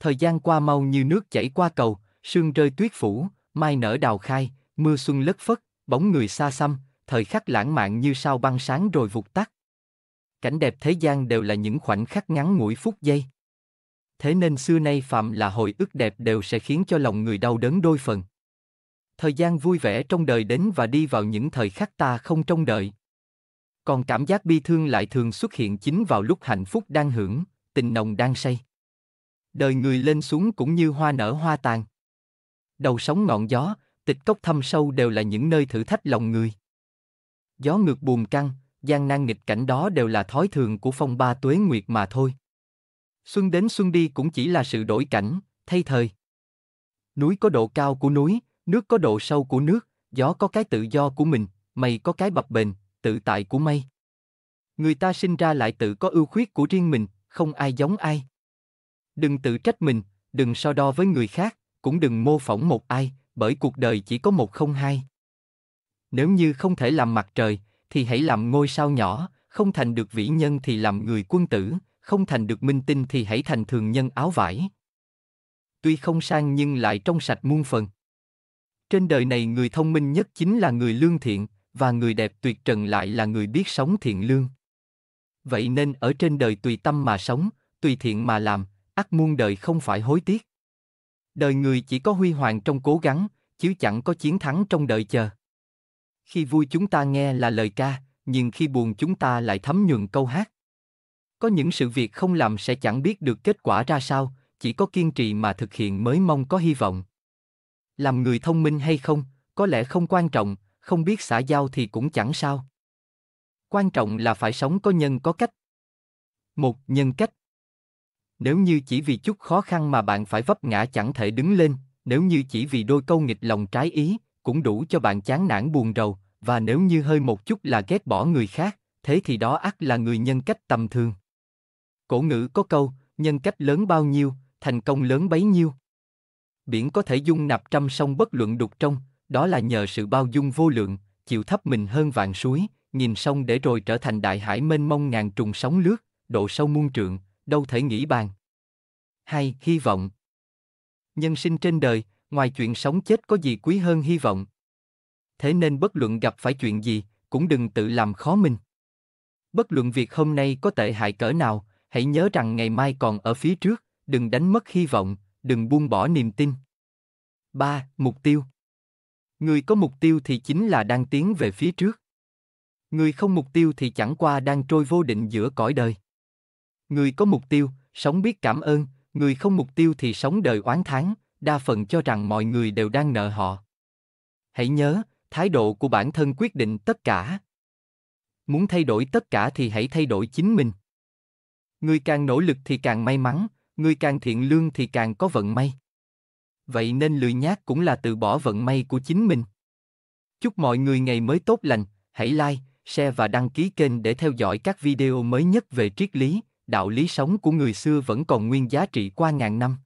thời gian qua mau như nước chảy qua cầu, sương rơi tuyết phủ, mai nở đào khai, mưa xuân lất phất, bóng người xa xăm, thời khắc lãng mạn như sao băng sáng rồi vụt tắt. Cảnh đẹp thế gian đều là những khoảnh khắc ngắn ngủi phút giây. Thế nên xưa nay phạm là hồi ức đẹp đều sẽ khiến cho lòng người đau đớn đôi phần. Thời gian vui vẻ trong đời đến và đi vào những thời khắc ta không trông đợi. Còn cảm giác bi thương lại thường xuất hiện chính vào lúc hạnh phúc đang hưởng, tình nồng đang say đời người lên xuống cũng như hoa nở hoa tàn. Đầu sóng ngọn gió, tịch cốc thâm sâu đều là những nơi thử thách lòng người. Gió ngược buồn căng, gian nan nghịch cảnh đó đều là thói thường của phong ba tuế nguyệt mà thôi. Xuân đến xuân đi cũng chỉ là sự đổi cảnh, thay thời. Núi có độ cao của núi, nước có độ sâu của nước, gió có cái tự do của mình, mây có cái bập bềnh, tự tại của mây. Người ta sinh ra lại tự có ưu khuyết của riêng mình, không ai giống ai. Đừng tự trách mình, đừng so đo với người khác, cũng đừng mô phỏng một ai, bởi cuộc đời chỉ có một không hai. Nếu như không thể làm mặt trời, thì hãy làm ngôi sao nhỏ, không thành được vĩ nhân thì làm người quân tử, không thành được minh tinh thì hãy thành thường nhân áo vải. Tuy không sang nhưng lại trong sạch muôn phần. Trên đời này người thông minh nhất chính là người lương thiện, và người đẹp tuyệt trần lại là người biết sống thiện lương. Vậy nên ở trên đời tùy tâm mà sống, tùy thiện mà làm, ắt muôn đời không phải hối tiếc. Đời người chỉ có huy hoàng trong cố gắng, chứ chẳng có chiến thắng trong đợi chờ. Khi vui chúng ta nghe là lời ca, nhưng khi buồn chúng ta lại thấm nhuần câu hát. Có những sự việc không làm sẽ chẳng biết được kết quả ra sao, chỉ có kiên trì mà thực hiện mới mong có hy vọng. Làm người thông minh hay không, có lẽ không quan trọng, không biết xã giao thì cũng chẳng sao. Quan trọng là phải sống có nhân có cách. Một nhân cách nếu như chỉ vì chút khó khăn mà bạn phải vấp ngã chẳng thể đứng lên, nếu như chỉ vì đôi câu nghịch lòng trái ý, cũng đủ cho bạn chán nản buồn rầu, và nếu như hơi một chút là ghét bỏ người khác, thế thì đó ắt là người nhân cách tầm thường. Cổ ngữ có câu, nhân cách lớn bao nhiêu, thành công lớn bấy nhiêu. Biển có thể dung nạp trăm sông bất luận đục trong, đó là nhờ sự bao dung vô lượng, chịu thấp mình hơn vạn suối, nhìn sông để rồi trở thành đại hải mênh mông ngàn trùng sóng lướt, độ sâu muôn trượng, đâu thể nghĩ bàn. Hai, hy vọng. Nhân sinh trên đời, ngoài chuyện sống chết có gì quý hơn hy vọng. Thế nên bất luận gặp phải chuyện gì, cũng đừng tự làm khó mình. Bất luận việc hôm nay có tệ hại cỡ nào, hãy nhớ rằng ngày mai còn ở phía trước, đừng đánh mất hy vọng, đừng buông bỏ niềm tin. 3. Mục tiêu Người có mục tiêu thì chính là đang tiến về phía trước. Người không mục tiêu thì chẳng qua đang trôi vô định giữa cõi đời người có mục tiêu sống biết cảm ơn người không mục tiêu thì sống đời oán tháng đa phần cho rằng mọi người đều đang nợ họ hãy nhớ thái độ của bản thân quyết định tất cả muốn thay đổi tất cả thì hãy thay đổi chính mình người càng nỗ lực thì càng may mắn người càng thiện lương thì càng có vận may vậy nên lười nhác cũng là từ bỏ vận may của chính mình chúc mọi người ngày mới tốt lành hãy like share và đăng ký kênh để theo dõi các video mới nhất về triết lý đạo lý sống của người xưa vẫn còn nguyên giá trị qua ngàn năm